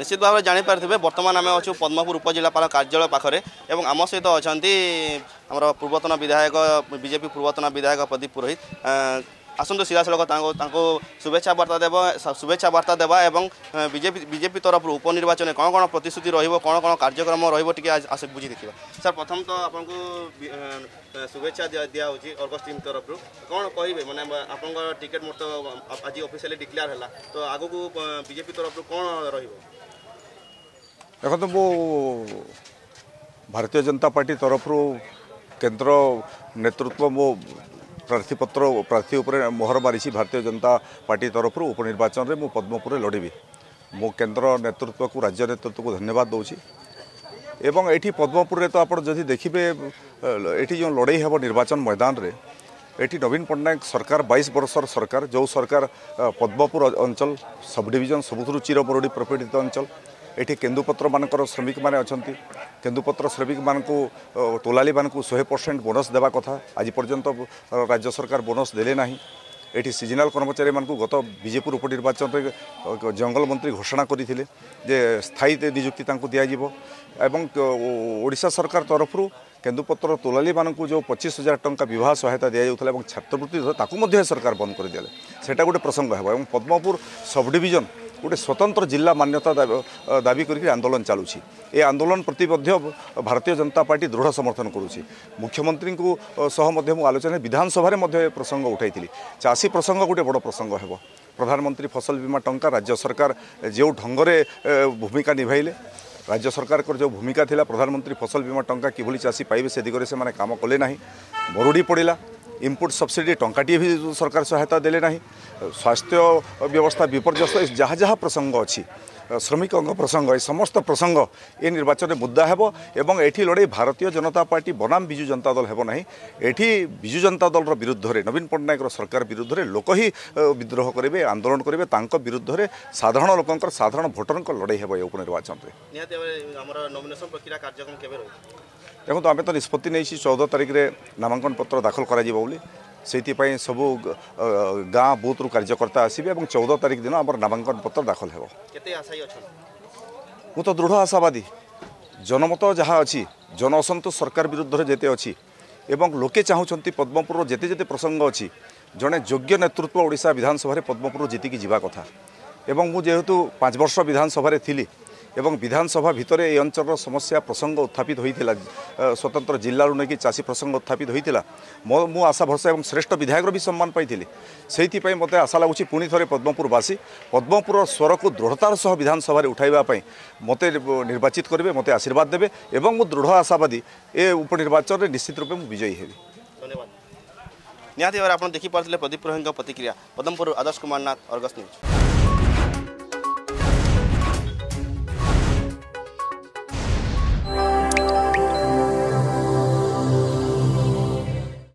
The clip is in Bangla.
নিশ্চিত ভাবে জাঁপারে বর্তমান আমি অছু পদ্মপুর উপজেলাপাল কার্যালয় পাখে এবং আমার সহ অনেক আমার পূর্বতন বিধায়ক বিজেপি পূর্বতন বিধায়ক প্রদীপ পুরোহিত আসুন আসন্তু সিধাসলখ তাঁর শুভেচ্ছা বার্তা দেব শুভেচ্ছা বার্তা দেবা এবং বিজেপি বিজেপি তরফ উপনির্বাচনে কোণ কোণ প্রতিশ্রুতি রহব কোণ কোণ কার্যক্রম রহব টিকি আসে বুঝি দেখি স্যার প্রথম তো আপনার শুভেচ্ছা দিয়া হচ্ছে অর্গস টিম তরফ কোণ কহবে মানে আপনার টিকেট মোট আজ অফিসিয়ালি ডিক্লেয়ার হল তো আগুক বিজেপি তরফ কোণ রহব ଦେଖନ୍ତୁ ମୁଁ ଭାରତୀୟ ଜନତା ପାର୍ଟି ତରଫରୁ କେନ୍ଦ୍ର ନେତୃତ୍ୱ ମୋ ପ୍ରାର୍ଥୀପତ୍ର ପ୍ରାର୍ଥୀ ଉପରେ ମୋହର ମାରିଛି ଭାରତୀୟ ଜନତା ପାର୍ଟି ତରଫରୁ ଉପନିର୍ବାଚନରେ ମୁଁ ପଦ୍ମପୁରରେ ଲଢ଼ିବି ମୁଁ କେନ୍ଦ୍ର ନେତୃତ୍ୱକୁ ରାଜ୍ୟ ନେତୃତ୍ୱକୁ ଧନ୍ୟବାଦ ଦେଉଛି ଏବଂ ଏଠି ପଦ୍ମପୁରରେ ତ ଆପଣ ଯଦି ଦେଖିବେ ଏଠି ଯେଉଁ ଲଢ଼େଇ ହେବ ନିର୍ବାଚନ ମୈଦାନରେ ଏଠି ନବୀନ ପଟ୍ଟନାୟକ ସରକାର ବାଇଶ ବର୍ଷର ସରକାର ଯେଉଁ ସରକାର ପଦ୍ମପୁର ଅଞ୍ଚଳ ସବ୍ ଡିଭିଜନ ସବୁଥିରୁ ଚିରମରୁଡ଼ି ପ୍ରପୀଡ଼ିତ ଅଞ୍ଚଳ ଏଠି କେନ୍ଦୁପତ୍ରମାନଙ୍କର ଶ୍ରମିକମାନେ ଅଛନ୍ତି କେନ୍ଦୁପତ୍ର ଶ୍ରମିକମାନଙ୍କୁ ତୋଲାଳିମାନଙ୍କୁ ଶହେ ପରସେଣ୍ଟ ବୋନସ୍ ଦେବା କଥା ଆଜି ପର୍ଯ୍ୟନ୍ତ ରାଜ୍ୟ ସରକାର ବୋନସ୍ ଦେଲେ ନାହିଁ এটি সিজনাল কর্মচারীমানকু গত বিজেপুর উপনির্বাচনের জঙ্গল মন্ত্রী ঘোষণা করে যে স্থায়ী নিযুক্তি তাঁকু দিয়াযিব এবং ওড়শা সরকার তরফর কেন্দুপত্র তোলালি মানুষ যে পঁচিশ হাজার টঙ্কা বিবাহ সহায়তা দিয়াযাওয়া এবং ছাত্রবৃত্তি তাকে সরকার বন্ধ করে দিয়ে সেটা গোটে প্রসঙ্গ হব এবং পদ্মপুর সব ডিভিজন গোটে ସ୍ୱତନ୍ତ୍ର ଜିଲ୍ଲା ମାନ୍ୟତା ଦାବି କରିକି ଆନ୍ଦୋଳନ ଚାଲୁଛି ଏ ଆନ୍ଦୋଳନ ପ୍ରତି ମଧ୍ୟ ଭାରତୀୟ ଜନତା ପାର୍ଟି ଦୃଢ଼ ସମର୍ଥନ କରୁଛି ମୁଖ୍ୟମନ୍ତ୍ରୀଙ୍କୁ ସହ ମଧ୍ୟ ମୁଁ ଆଲୋଚନା ବିଧାନସଭାରେ ମଧ୍ୟ ଏ ପ୍ରସଙ୍ଗ ଉଠାଇଥିଲି ଚାଷୀ ପ୍ରସଙ୍ଗ ଗୋଟେ ବଡ଼ ପ୍ରସଙ୍ଗ ହେବ ପ୍ରଧାନମନ୍ତ୍ରୀ ଫସଲ ବୀମା ଟଙ୍କା ରାଜ୍ୟ ସରକାର ଯେଉଁ ଢଙ୍ଗରେ ଭୂମିକା ନିଭାଇଲେ ରାଜ୍ୟ ସରକାରଙ୍କର ଯେଉଁ ଭୂମିକା ଥିଲା ପ୍ରଧାନମନ୍ତ୍ରୀ ଫସଲ ବୀମା ଟଙ୍କା କିଭଳି ଚାଷୀ ପାଇବେ ସେ ଦିଗରେ ସେମାନେ କାମ କଲେ ନାହିଁ ମରୁଡ଼ି ପଡ଼ିଲା इनपुट सब्सीडी टाटे भी सरकार सहायता देना स्वास्थ्य व्यवस्था विपर्यस्त जहाँ जहाँ प्रसंग अच्छी ଶ୍ରମିକଙ୍କ ପ୍ରସଙ୍ଗ ଏ ସମସ୍ତ ପ୍ରସଙ୍ଗ ଏ ନିର୍ବାଚନରେ ମୁଦ୍ଦା ହେବ ଏବଂ ଏଠି ଲଢ଼େଇ ଭାରତୀୟ ଜନତା ପାର୍ଟି ବନାମ ବିଜୁ ଜନତା ଦଳ ହେବ ନାହିଁ ଏଠି ବିଜୁ ଜନତା ଦଳର ବିରୁଦ୍ଧରେ ନବୀନ ପଟ୍ଟନାୟକର ସରକାର ବିରୁଦ୍ଧରେ ଲୋକ ହିଁ ବିଦ୍ରୋହ କରିବେ ଆନ୍ଦୋଳନ କରିବେ ତାଙ୍କ ବିରୁଦ୍ଧରେ ସାଧାରଣ ଲୋକଙ୍କର ସାଧାରଣ ଭୋଟରଙ୍କ ଲଢ଼େଇ ହେବ ଏ ଉପନିର୍ବାଚନରେ ଦେଖନ୍ତୁ ଆମେ ତ ନିଷ୍ପତ୍ତି ନେଇଛି ଚଉଦ ତାରିଖରେ ନାମାଙ୍କନ ପତ୍ର ଦାଖଲ କରାଯିବ ବୋଲି সেইপাই সব গাঁ বুথরু কার্যকর্তা আসবে এবং চৌদ তারিখ দিন আমার নামাঙ্কন পত্র দাখল হব মু তো দৃঢ় আশাবাদী জনমত যা অন অসন্তোষ সরকার বিরুদ্ধে যেতে অবং লোকে চাহুমান পদ্মপুর যেতে যেতে প্রসঙ্গ অছি যোগ্য নেতৃত্ব ওড়শা বিধানসভার পদ্মপুর জিতি যা কথা এবং মু যেহেতু পাঁচ বর্ষ বিধানসভায় থিলি এবং বিধানসভা ভিতরে এই অঞ্চলর সমস্যা প্রসঙ্গ উত্থাপিত হয়েছিল স্বতন্ত্র জেলার নেই চাষী প্রসঙ্গ উত্থাপিত হয়েছিল মু আশা ভরসা এবং শ্রেষ্ঠ বিধায়কর বি সম্মান পাই সেইপাই মতো আশা লাগুছি পুঁ থে পদ্মপুরবাসী পদ্মপুর স্বরক দৃঢ়তার সহ বিধানসভায় উঠাইবা মতো নির্বাচিত করবে মতো আশীর্বাদ দেবে এবং মু দৃঢ় আশাবাদী এ উপনির্বাচনের নিশ্চিত রূপে মু বিজয়ী হেবি ধন্যবাদ নিহতি ভাবে আপনার দেখিপারে প্রদীপ প্রহীঙ্ক প্রতিক্রিয়া পদ্মপুর আদর্শ কুমার নাথ অর্গস নিউজ